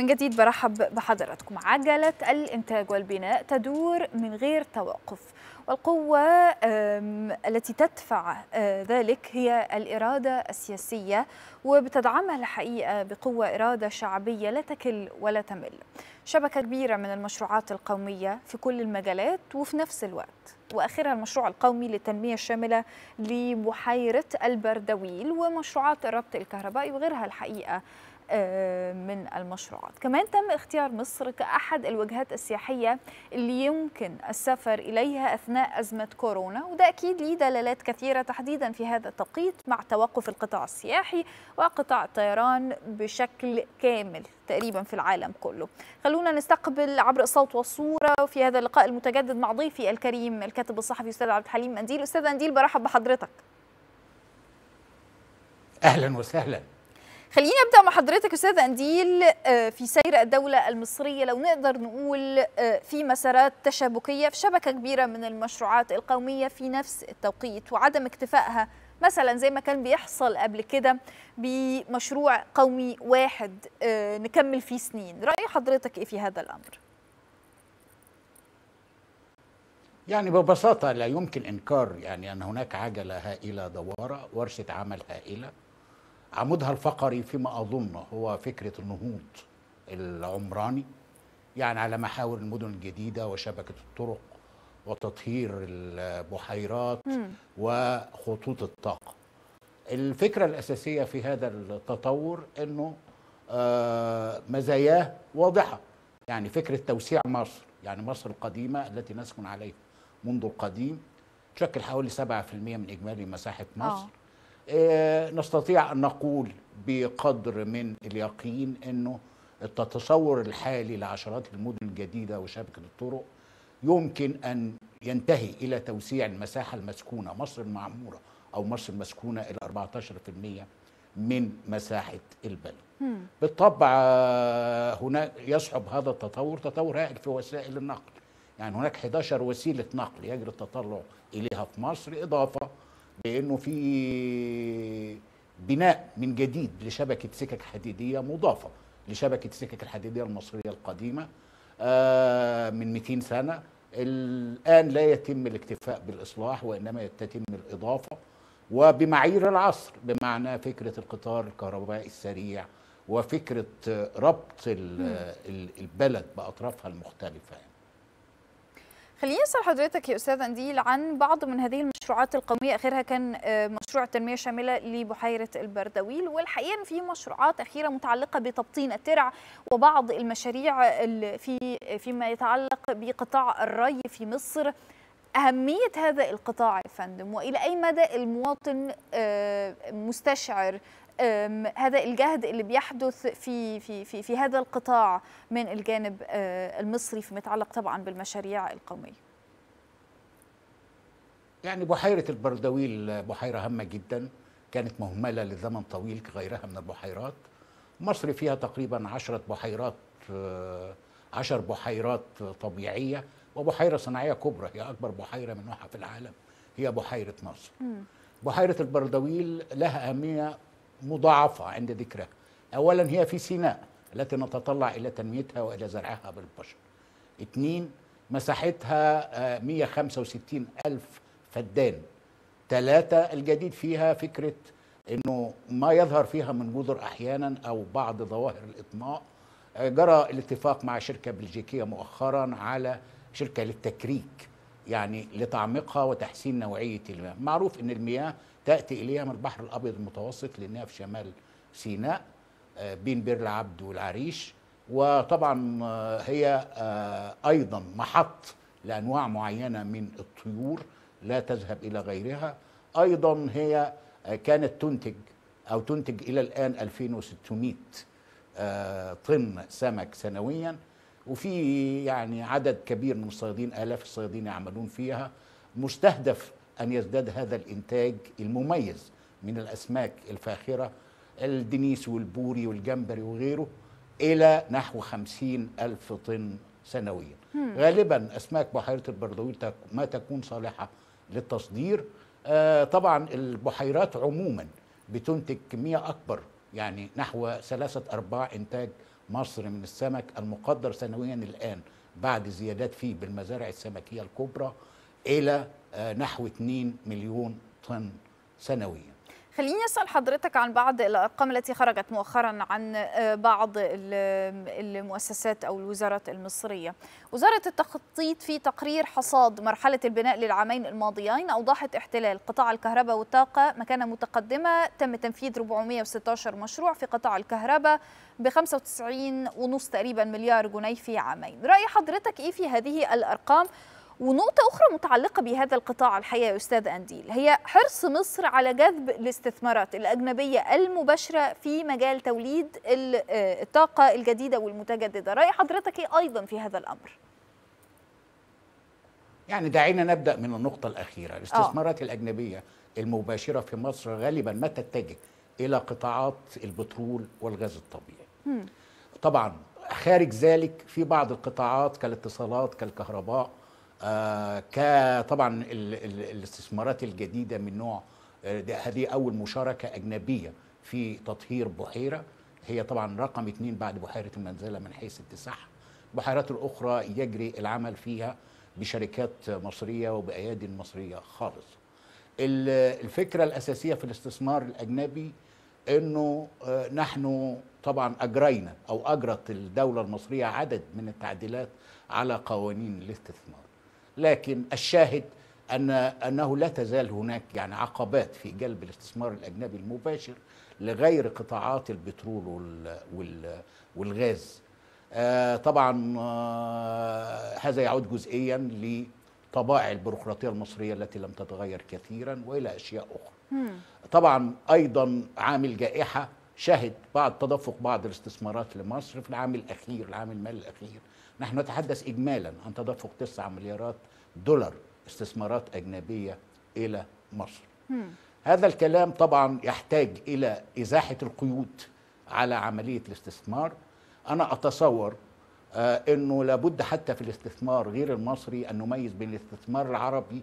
من جديد برحب بحضراتكم عجلة الإنتاج والبناء تدور من غير توقف والقوة التي تدفع آه، ذلك هي الإرادة السياسية وبتدعمها الحقيقة بقوة إرادة شعبية لا تكل ولا تمل شبكة كبيرة من المشروعات القومية في كل المجالات وفي نفس الوقت وآخرها المشروع القومي للتنمية الشاملة لبحيرة البردويل ومشروعات الربط الكهربائي وغيرها الحقيقة آه، من المشروعات كمان تم اختيار مصر كأحد الوجهات السياحية اللي يمكن السفر إليها أثناء أزمة كورونا وده أكيد ليه دلالات كثيرة تحديدا في هذا التوقيت مع توقف القطاع السياحي وقطاع الطيران بشكل كامل تقريبا في العالم كله خلونا نستقبل عبر الصوت والصورة في هذا اللقاء المتجدد مع ضيفي الكريم الكاتب الصحفي أستاذ عبد الحليم أنديل أستاذ أنديل برحب بحضرتك أهلا وسهلا خليني ابدا مع حضرتك استاذ انديل آه، في سير الدوله المصريه لو نقدر نقول آه، في مسارات تشابكيه في شبكه كبيره من المشروعات القوميه في نفس التوقيت وعدم اكتفائها مثلا زي ما كان بيحصل قبل كده بمشروع قومي واحد آه، نكمل فيه سنين راي حضرتك ايه في هذا الامر يعني ببساطه لا يمكن انكار يعني ان هناك عجله هائله دواره ورشه عمل هائله عمودها الفقري فيما أظن هو فكرة النهوض العمراني يعني على محاور المدن الجديدة وشبكة الطرق وتطهير البحيرات مم. وخطوط الطاقة الفكرة الأساسية في هذا التطور أنه آه، مزاياه واضحة يعني فكرة توسيع مصر يعني مصر القديمة التي نسكن عليها منذ القديم تشكل حوالي 7% من إجمالي مساحة مصر أوه. آه، نستطيع ان نقول بقدر من اليقين انه التصور الحالي لعشرات المدن الجديده وشبكه الطرق يمكن ان ينتهي الى توسيع المساحه المسكونه مصر المعموره او مصر المسكونه الى 14% من مساحه البلد. بالطبع آه، هناك يصعب هذا التطور تطور هائل في وسائل النقل. يعني هناك 11 وسيله نقل يجري التطلع اليها في مصر اضافه بانه في بناء من جديد لشبكه سكك حديديه مضافه لشبكه السكك الحديديه المصريه القديمه آه، من 200 سنه الان لا يتم الاكتفاء بالاصلاح وانما يتم الاضافه وبمعايير العصر بمعنى فكره القطار الكهربائي السريع وفكره ربط البلد باطرافها المختلفه يعني. خليني اسال حضرتك يا استاذ انديل عن بعض من هذه المشروعات القوميه اخرها كان آه، مشروع التنميه الشامله لبحيره البردويل والحقيقه ان في مشروعات اخيره متعلقه بتبطين الترع وبعض المشاريع في فيما يتعلق بقطاع الري في مصر اهميه هذا القطاع يا فندم والى اي مدى المواطن آه، مستشعر هذا الجهد اللي بيحدث في في في في هذا القطاع من الجانب أه، المصري فيما يتعلق طبعا بالمشاريع القوميه يعني بحيرة البردويل بحيرة هامة جدا كانت مهملة لزمن طويل كغيرها من البحيرات مصر فيها تقريبا عشرة بحيرات أه، عشر بحيرات طبيعية وبحيرة صناعية كبرى هي أكبر بحيرة من نوعها في العالم هي بحيرة مصر بحيرة البردويل لها أهمية مضاعفة عند ذكرها أولا هي في سيناء التي نتطلع إلى تنميتها وإلى زرعها بالبشر اثنين مساحتها 165 آه، ألف فدان ثلاثة الجديد فيها فكرة أنه ما يظهر فيها من جذر أحيانا أو بعض ظواهر الإطماء آه، جرى الاتفاق مع شركة بلجيكية مؤخرا على شركة للتكريك يعني لتعميقها وتحسين نوعية المياه معروف أن المياه تأتي إليها من البحر الأبيض المتوسط لأنها في شمال سيناء آه، بين بير العبد والعريش وطبعا آه، هي آه، أيضا محط لأنواع معينة من الطيور لا تذهب إلى غيرها أيضا هي كانت تنتج أو تنتج إلى الآن 2600 طن سمك سنويا وفي يعني عدد كبير من الصيادين آلاف الصيادين يعملون فيها مستهدف أن يزداد هذا الإنتاج المميز من الأسماك الفاخرة الدنيس والبوري والجمبري وغيره إلى نحو خمسين ألف طن سنويا غالبا أسماك بحيرة البردويل ما تكون صالحة للتصدير آه طبعا البحيرات عموما بتنتج كمية أكبر يعني نحو ثلاثة أرباع إنتاج مصر من السمك المقدر سنويا الآن بعد زيادات فيه بالمزارع السمكية الكبرى إلى آه، نحو 2 مليون طن سنويا خليني اسال حضرتك عن بعض الارقام التي خرجت مؤخرا عن آه، بعض المؤسسات او الوزارات المصريه. وزاره التخطيط في تقرير حصاد مرحله البناء للعامين الماضيين اوضحت احتلال قطاع الكهرباء والطاقه مكانه متقدمه تم تنفيذ 416 مشروع في قطاع الكهرباء ب 95.5 تقريبا مليار جنيه في عامين رأي حضرتك إيه في هذه الأرقام ونقطة أخرى متعلقة بهذا القطاع الحقيقة يا أستاذ أنديل هي حرص مصر على جذب الاستثمارات الأجنبية المباشرة في مجال توليد آه، الطاقة الجديدة والمتجددة رأي حضرتك إيه أيضا في هذا الأمر؟ يعني دعينا نبدأ من النقطة الأخيرة آه. الاستثمارات أوه. الأجنبية المباشرة في مصر غالبا ما تتجه إلى قطاعات البترول والغاز الطبيعي طبعا خارج ذلك في بعض القطاعات كالاتصالات كالكهرباء آه كطبعا الاستثمارات الجديده من نوع آه، هذه اول مشاركه اجنبيه في تطهير بحيره هي طبعا رقم اثنين بعد بحيره المنزله من حيث اتساعها البحيرات الاخرى يجري العمل فيها بشركات مصريه وبايادي مصريه خالص الفكره الاساسيه في الاستثمار الاجنبي انه آه، نحن طبعا أجرينا أو أجرت الدولة المصرية عدد من التعديلات على قوانين الاستثمار لكن الشاهد أن أنه لا تزال هناك يعني عقبات في جلب الاستثمار الأجنبي المباشر لغير قطاعات البترول والغاز آه، طبعا آه، هذا يعود جزئيا لطبائع البيروقراطية المصرية التي لم تتغير كثيرا وإلى أشياء أخرى طبعا أيضا عامل جائحة شهد بعض تدفق بعض الاستثمارات لمصر في العام الاخير العام المالي الاخير نحن نتحدث اجمالا عن تدفق 9 مليارات دولار استثمارات اجنبيه الى مصر هذا الكلام طبعا يحتاج الى ازاحه القيود على عمليه الاستثمار انا اتصور آه انه لابد حتى في الاستثمار غير المصري ان نميز بين الاستثمار العربي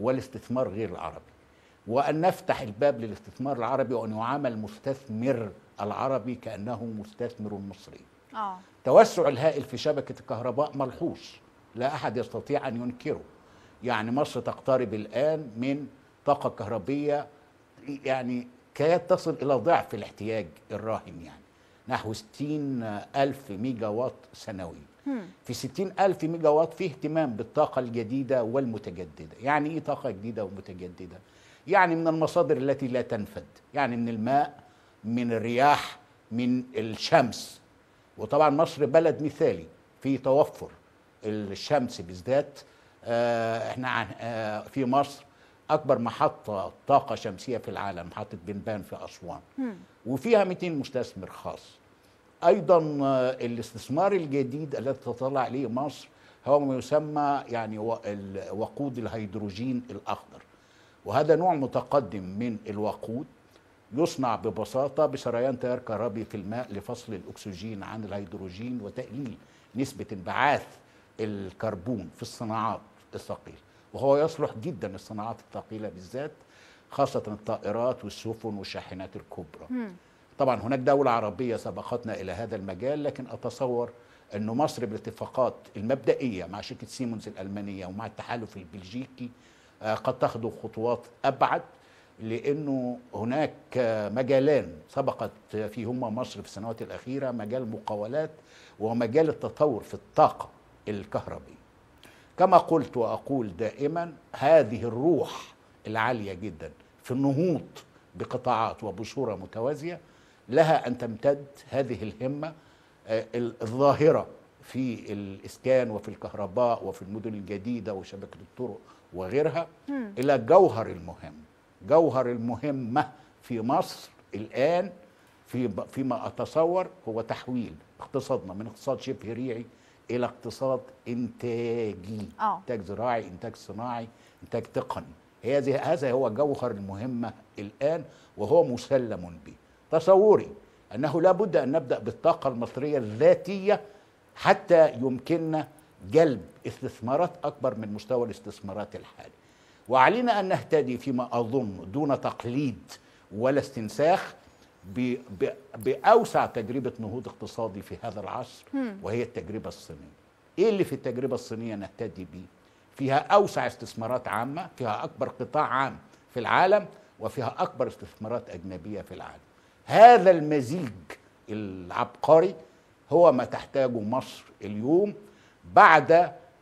والاستثمار غير العربي وأن نفتح الباب للاستثمار العربي وأن يعامل المستثمر العربي كأنه مستثمر مصري آه. توسع الهائل في شبكة الكهرباء ملحوظ لا أحد يستطيع أن ينكره يعني مصر تقترب الآن من طاقة كهربية يعني كاد تصل إلى ضعف الاحتياج الراهن يعني نحو 60 ألف ميجا وات سنوي في 60 ألف ميجا وات في اهتمام بالطاقة الجديدة والمتجددة يعني إيه طاقة جديدة ومتجددة؟ يعني من المصادر التي لا تنفد يعني من الماء من الرياح من الشمس وطبعا مصر بلد مثالي في توفر الشمس بالذات آه، احنا آه، في مصر اكبر محطه طاقه شمسيه في العالم محطه بنبان في اسوان وفيها 200 مستثمر خاص ايضا آه، الاستثمار الجديد الذي تطلع عليه مصر هو ما يسمى يعني وقود الهيدروجين الاخضر وهذا نوع متقدم من الوقود يصنع ببساطة بسريان تيار كهربي في الماء لفصل الأكسجين عن الهيدروجين وتقليل نسبة انبعاث الكربون في الصناعات الثقيلة وهو يصلح جدا الصناعات الثقيلة بالذات خاصة الطائرات والسفن والشاحنات الكبرى م. طبعا هناك دولة عربية سبقتنا إلى هذا المجال لكن أتصور أن مصر بالاتفاقات المبدئية مع شركة سيمونز الألمانية ومع التحالف البلجيكي آه، قد تاخذ خطوات ابعد لانه هناك آه، مجالان سبقت فيهما مصر في السنوات الاخيره مجال مقاولات ومجال التطور في الطاقه الكهربائيه كما قلت واقول دائما هذه الروح العاليه جدا في النهوض بقطاعات وبصوره متوازيه لها ان تمتد هذه الهمه آه، الظاهره في الإسكان وفي الكهرباء وفي المدن الجديدة وشبكة الطرق وغيرها م. إلى جوهر المهم جوهر المهمة في مصر الآن في فيما أتصور هو تحويل اقتصادنا من اقتصاد شبه ريعي إلى اقتصاد إنتاجي أوه. إنتاج زراعي إنتاج صناعي إنتاج تقني هذه هذا هو جوهر المهمة الآن وهو مسلم به تصوري أنه لا بد أن نبدأ بالطاقة المصرية الذاتية حتى يمكننا جلب استثمارات اكبر من مستوى الاستثمارات الحالي وعلينا ان نهتدي فيما اظن دون تقليد ولا استنساخ باوسع تجربه نهوض اقتصادي في هذا العصر وهي التجربه الصينيه ايه اللي في التجربه الصينيه نهتدي بيه فيها اوسع استثمارات عامه فيها اكبر قطاع عام في العالم وفيها اكبر استثمارات اجنبيه في العالم هذا المزيج العبقري هو ما تحتاجه مصر اليوم بعد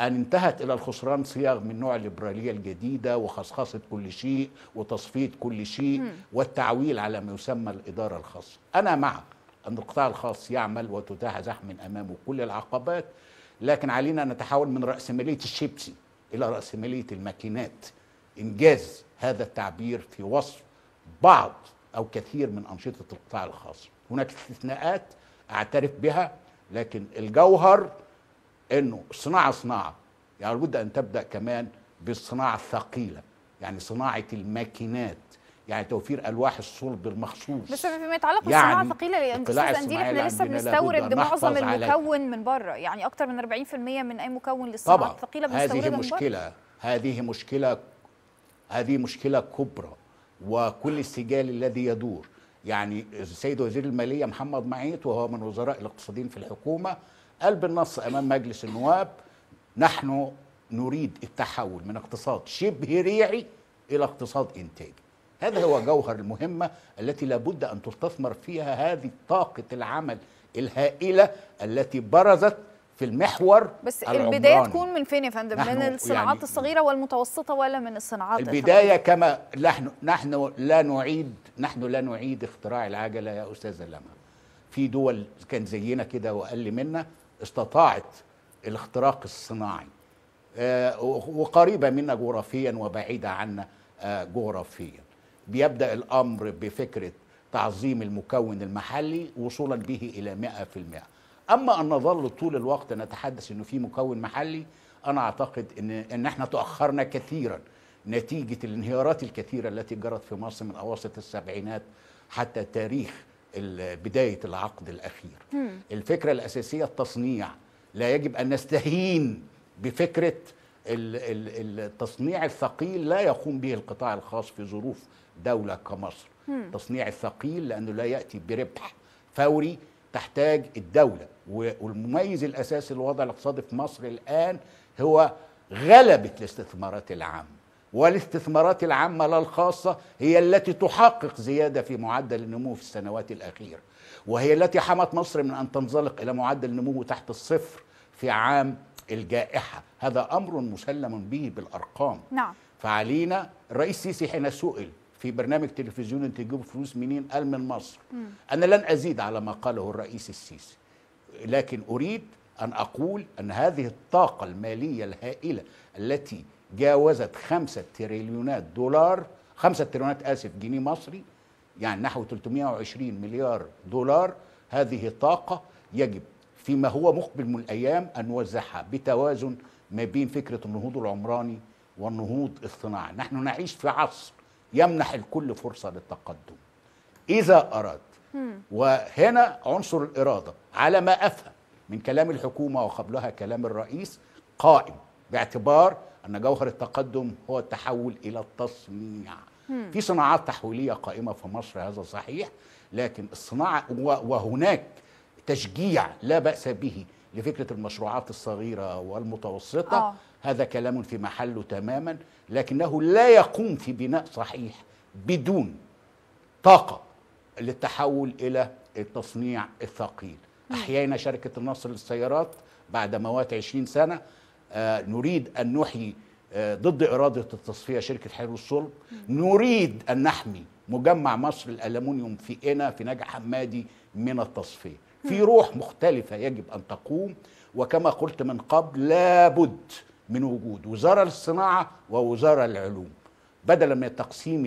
أن انتهت إلى الخسران صياغ من نوع الليبرالية الجديدة وخصخصة كل شيء وتصفية كل شيء والتعويل على ما يسمى الإدارة الخاصة أنا مع أن القطاع الخاص يعمل وتتاح زحم أمامه كل العقبات لكن علينا أن نتحول من رأسمالية الشيبسي إلى رأسمالية الماكينات إنجاز هذا التعبير في وصف بعض أو كثير من أنشطة القطاع الخاص هناك استثناءات اعترف بها لكن الجوهر انه صناعه صناعه يعني لابد ان تبدا كمان بالصناعه الثقيله يعني صناعه الماكينات يعني توفير الواح الصلب المخصوص بس فيما يتعلق بالصناعه يعني الثقيله يعني لان استاذ قنديل احنا لسه بنستورد معظم المكون من بره يعني اكثر من 40% من اي مكون للصناعه الثقيله بنستوردها من مشكله بره. هذه مشكله هذه مشكله كبرى وكل السجال الذي يدور يعني السيد وزير الماليه محمد معيط وهو من وزراء الاقتصاديين في الحكومه قال بالنص امام مجلس النواب نحن نريد التحول من اقتصاد شبه ريعي الى اقتصاد انتاجي هذا هو جوهر المهمه التي لابد ان تستثمر فيها هذه طاقه العمل الهائله التي برزت في المحور بس العمراني. البدايه تكون من فين يا فندم من الصناعات يعني الصغيره والمتوسطه ولا من الصناعات البدايه كما نحن نحن لا نعيد نحن لا نعيد اختراع العجله يا استاذ لما في دول كان زينا كده واقل منا استطاعت الاختراق الصناعي آه، وقريبه منا جغرافيا وبعيده عنا آه، جغرافيا بيبدا الامر بفكره تعظيم المكون المحلي وصولا به الى 100% اما ان نظل طول الوقت نتحدث انه في مكون محلي انا اعتقد ان ان احنا تاخرنا كثيرا نتيجة الانهيارات الكثيرة التي جرت في مصر من أواسط السبعينات حتى تاريخ بداية العقد الأخير م. الفكرة الأساسية التصنيع لا يجب أن نستهين بفكرة التصنيع الثقيل لا يقوم به القطاع الخاص في ظروف دولة كمصر م. التصنيع الثقيل لأنه لا يأتي بربح فوري تحتاج الدولة والمميز الأساسي للوضع الاقتصادي في مصر الآن هو غلبة الاستثمارات العامة والاستثمارات العامة لا الخاصة هي التي تحقق زيادة في معدل النمو في السنوات الأخيرة وهي التي حمت مصر من أن تنزلق إلى معدل نمو تحت الصفر في عام الجائحة هذا أمر مسلم به بالأرقام نعم. فعلينا الرئيس السيسي حين سئل في برنامج تلفزيوني تجيب فلوس منين قال من مصر م. أنا لن أزيد على ما قاله الرئيس السيسي لكن أريد أن أقول أن هذه الطاقة المالية الهائلة التي جاوزت 5 تريليونات دولار 5 تريليونات اسف جنيه مصري يعني نحو 320 مليار دولار هذه طاقه يجب فيما هو مقبل من الايام ان نوزعها بتوازن ما بين فكره النهوض العمراني والنهوض الصناعي، نحن نعيش في عصر يمنح الكل فرصه للتقدم اذا اراد وهنا عنصر الاراده على ما افهم من كلام الحكومه وقبلها كلام الرئيس قائم باعتبار أن جوهر التقدم هو التحول إلى التصنيع مم. في صناعات تحويلية قائمة في مصر هذا صحيح لكن الصناعة وهناك تشجيع لا بأس به لفكرة المشروعات الصغيرة والمتوسطة آه. هذا كلام في محله تماما لكنه لا يقوم في بناء صحيح بدون طاقة للتحول إلى التصنيع الثقيل أحيانا شركة النصر للسيارات بعد موات 20 سنة آه، نريد أن نحيي آه، ضد إرادة التصفية شركة حير الصلب نريد أن نحمي مجمع مصر الألمونيوم في إنا في نجع حمادي من التصفية في روح مختلفة يجب أن تقوم وكما قلت من قبل لابد من وجود وزارة الصناعة ووزارة العلوم بدلا من التقسيم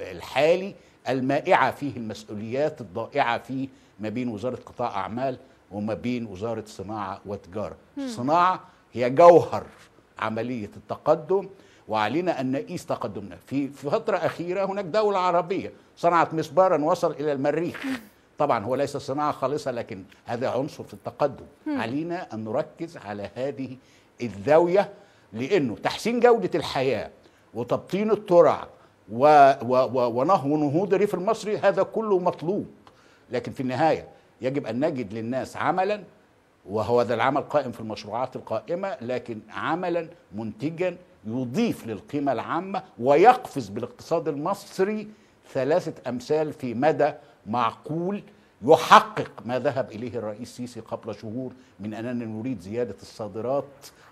الحالي المائعة فيه المسؤوليات الضائعة فيه ما بين وزارة قطاع أعمال وما بين وزارة صناعة وتجارة صناعة هي جوهر عملية التقدم وعلينا أن نقيس تقدمنا في فترة أخيرة هناك دولة عربية صنعت مسبارا وصل إلى المريخ طبعا هو ليس صناعة خالصة لكن هذا عنصر في التقدم علينا أن نركز على هذه الزاوية لأنه تحسين جودة الحياة وتبطين الترع و و و ونهو نهوض الريف المصري هذا كله مطلوب لكن في النهاية يجب أن نجد للناس عملا وهو ذا العمل قائم في المشروعات القائمة لكن عملا منتجا يضيف للقيمة العامة ويقفز بالاقتصاد المصري ثلاثة أمثال في مدى معقول يحقق ما ذهب إليه الرئيس سيسي قبل شهور من أننا نريد زيادة الصادرات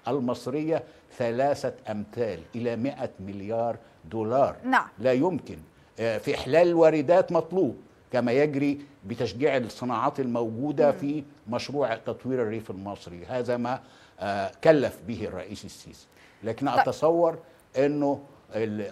المصرية ثلاثة أمثال إلى مئة مليار دولار نعم. لا يمكن آه، في إحلال الواردات مطلوب كما يجري بتشجيع الصناعات الموجودة في مشروع تطوير الريف المصري هذا ما آه، كلف به الرئيس السيسي لكن أتصور أنه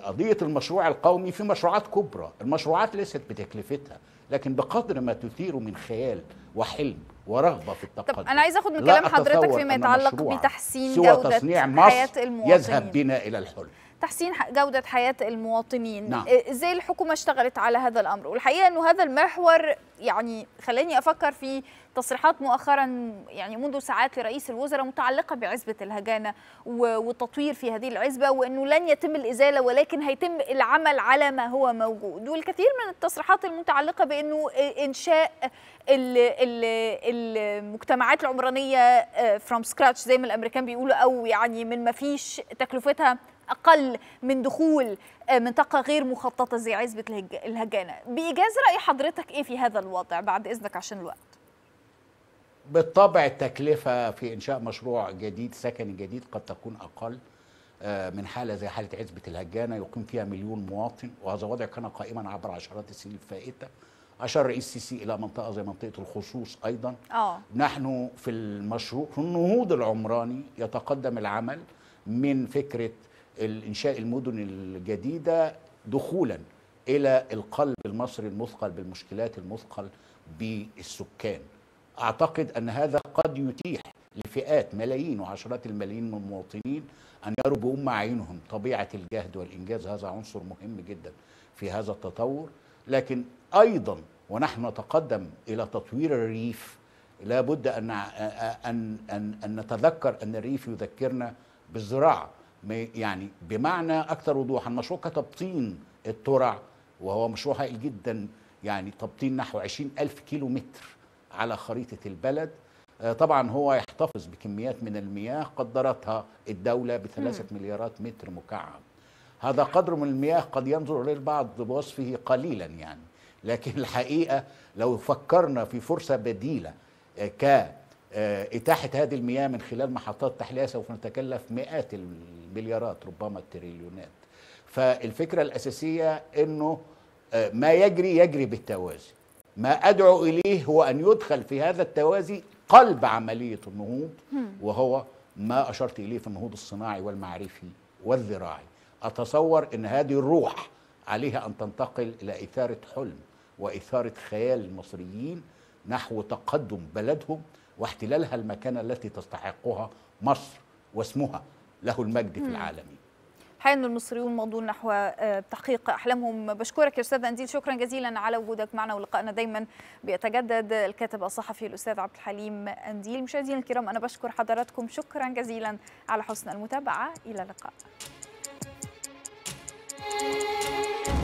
قضية المشروع القومي في مشروعات كبرى المشروعات ليست بتكلفتها لكن بقدر ما تثير من خيال وحلم ورغبه في التقدم طب انا عايز أخذ من كلام حضرتك فيما يتعلق بتحسين جوده حياه المواطنين يذهب بنا الى الحلم تحسين جودة حياة المواطنين نعم. إيه، إزاي الحكومة اشتغلت على هذا الأمر والحقيقة أنه هذا المحور يعني خلاني أفكر في تصريحات مؤخرا يعني منذ ساعات لرئيس الوزراء متعلقة بعزبة الهجانة والتطوير في هذه العزبة وأنه لن يتم الإزالة ولكن هيتم العمل على ما هو موجود والكثير من التصريحات المتعلقة بأنه إنشاء المجتمعات العمرانية فروم آه، سكراتش زي ما الأمريكان بيقولوا أو يعني من ما فيش تكلفتها أقل من دخول آه، منطقة غير مخططة زي عزبة الهجانة بإيجاز رأي حضرتك إيه في هذا الوضع بعد إذنك عشان الوقت بالطبع التكلفة في إنشاء مشروع جديد سكني جديد قد تكون أقل آه، من حالة زي حالة عزبة الهجانة يقيم فيها مليون مواطن وهذا وضع كان قائما عبر عشرات السنين الفائتة أشار رئيس السيسي إلى منطقة زي منطقة الخصوص أيضا أوه. نحن في المشروع في النهوض العمراني يتقدم العمل من فكرة انشاء المدن الجديده دخولا الى القلب المصري المثقل بالمشكلات المثقل بالسكان. اعتقد ان هذا قد يتيح لفئات ملايين وعشرات الملايين من المواطنين ان يروا بام عينهم طبيعه الجهد والانجاز هذا عنصر مهم جدا في هذا التطور، لكن ايضا ونحن نتقدم الى تطوير الريف لابد ان ان ان, أن نتذكر ان الريف يذكرنا بالزراعه يعني بمعنى اكثر وضوحا مشروع كتبطين الترع وهو مشروع هائل جدا يعني تبطين نحو عشرين ألف كيلو متر على خريطة البلد آه، طبعا هو يحتفظ بكميات من المياه قدرتها الدولة بثلاثة مليارات متر مكعب هذا قدر من المياه قد ينظر إليه البعض بوصفه قليلا يعني لكن الحقيقة لو فكرنا في فرصة بديلة آه، ك آه، إتاحة هذه المياه من خلال محطات تحلية سوف نتكلف مئات المليارات ربما التريليونات فالفكرة الأساسية أنه آه، ما يجري يجري بالتوازي ما أدعو إليه هو أن يدخل في هذا التوازي قلب عملية النهوض وهو ما أشرت إليه في النهوض الصناعي والمعرفي والذراعي أتصور أن هذه الروح عليها أن تنتقل إلى إثارة حلم وإثارة خيال المصريين نحو تقدم بلدهم واحتلالها المكانة التي تستحقها مصر واسمها له المجد في العالم حي أن المصريون موضوع نحو آه، تحقيق أحلامهم بشكرك يا أستاذ أنديل شكرا جزيلا على وجودك معنا ولقائنا دايما بيتجدد الكاتب الصحفي الأستاذ عبد الحليم أنديل مشاهدينا الكرام أنا بشكر حضراتكم شكرا جزيلا على حسن المتابعة إلى اللقاء